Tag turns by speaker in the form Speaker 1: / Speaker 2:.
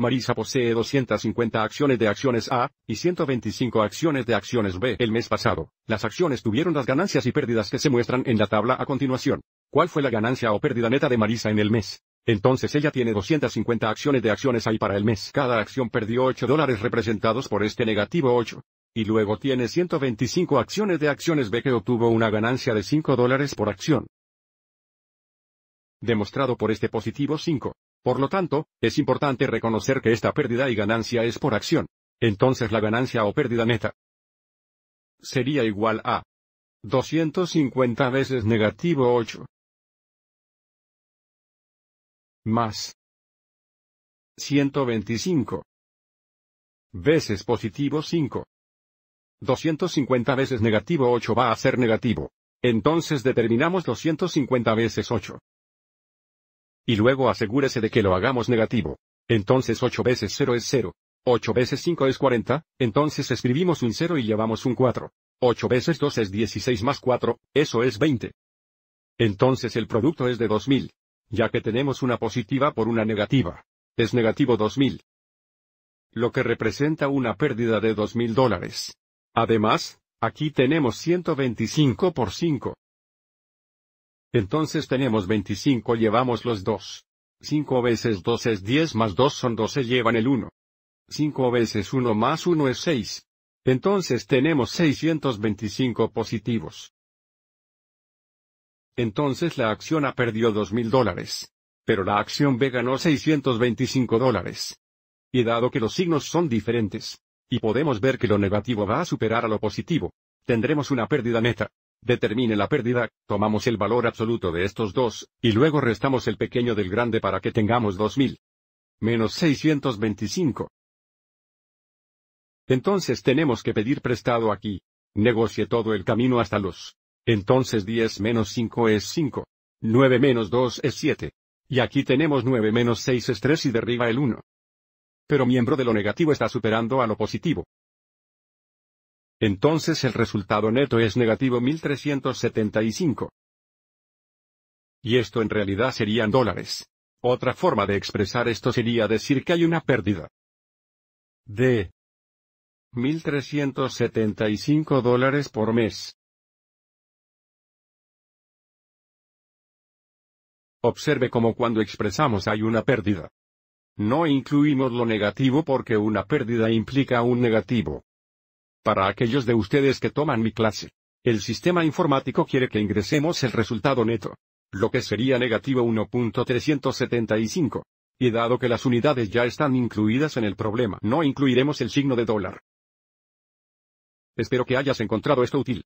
Speaker 1: Marisa posee 250 acciones de acciones A y 125 acciones de acciones B. El mes pasado, las acciones tuvieron las ganancias y pérdidas que se muestran en la tabla a continuación. ¿Cuál fue la ganancia o pérdida neta de Marisa en el mes? Entonces ella tiene 250 acciones de acciones A y para el mes. Cada acción perdió 8 dólares representados por este negativo 8. Y luego tiene 125 acciones de acciones B que obtuvo una ganancia de 5 dólares por acción. Demostrado por este positivo 5. Por lo tanto, es importante reconocer que esta pérdida y ganancia es por acción. Entonces la ganancia o pérdida neta sería igual a 250 veces negativo 8 más 125 veces positivo 5. 250 veces negativo 8 va a ser negativo. Entonces determinamos 250 veces 8. Y luego asegúrese de que lo hagamos negativo. Entonces 8 veces 0 es 0. 8 veces 5 es 40, entonces escribimos un 0 y llevamos un 4. 8 veces 2 es 16 más 4, eso es 20. Entonces el producto es de 2000. Ya que tenemos una positiva por una negativa. Es negativo 2000. Lo que representa una pérdida de 2000 dólares. Además, aquí tenemos 125 por 5. Entonces tenemos 25 llevamos los 2. 5 veces 2 es 10 más 2 son 12 llevan el 1. 5 veces 1 más 1 es 6. Entonces tenemos 625 positivos. Entonces la acción A perdió 2.000 dólares. Pero la acción B ganó 625 dólares. Y dado que los signos son diferentes, y podemos ver que lo negativo va a superar a lo positivo, tendremos una pérdida neta determine la pérdida, tomamos el valor absoluto de estos dos, y luego restamos el pequeño del grande para que tengamos 2000. Menos 625. Entonces tenemos que pedir prestado aquí. Negocie todo el camino hasta los. Entonces 10 menos 5 es 5. 9 menos 2 es 7. Y aquí tenemos 9 menos 6 es 3 y derriba el 1. Pero miembro de lo negativo está superando a lo positivo. Entonces el resultado neto es negativo 1375. Y esto en realidad serían dólares. Otra forma de expresar esto sería decir que hay una pérdida de 1.375 dólares por mes. Observe cómo cuando expresamos hay una pérdida. No incluimos lo negativo porque una pérdida implica un negativo. Para aquellos de ustedes que toman mi clase. El sistema informático quiere que ingresemos el resultado neto. Lo que sería negativo 1.375. Y dado que las unidades ya están incluidas en el problema, no incluiremos el signo de dólar. Espero que hayas encontrado esto útil.